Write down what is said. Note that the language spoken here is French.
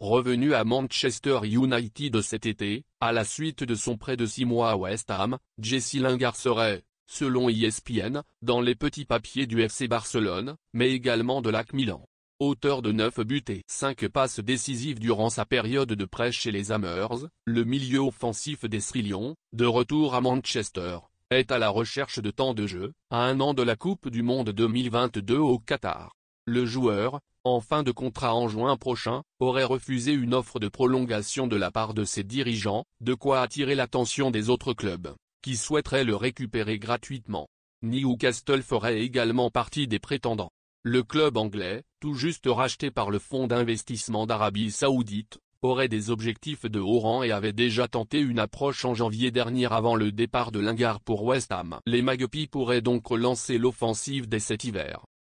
revenu à Manchester United cet été, à la suite de son prêt de 6 mois à West Ham, Jesse Lingard serait, selon ESPN, dans les petits papiers du FC Barcelone, mais également de l'AC Milan. Auteur de 9 buts et 5 passes décisives durant sa période de prêt chez les Hammers, le milieu offensif des de retour à Manchester, est à la recherche de temps de jeu, à un an de la Coupe du Monde 2022 au Qatar. Le joueur, en fin de contrat en juin prochain, aurait refusé une offre de prolongation de la part de ses dirigeants, de quoi attirer l'attention des autres clubs, qui souhaiteraient le récupérer gratuitement. Newcastle ferait également partie des prétendants. Le club anglais, tout juste racheté par le fonds d'investissement d'Arabie Saoudite, aurait des objectifs de haut rang et avait déjà tenté une approche en janvier dernier avant le départ de Lingard pour West Ham. Les Magpies pourraient donc relancer l'offensive dès cet hiver.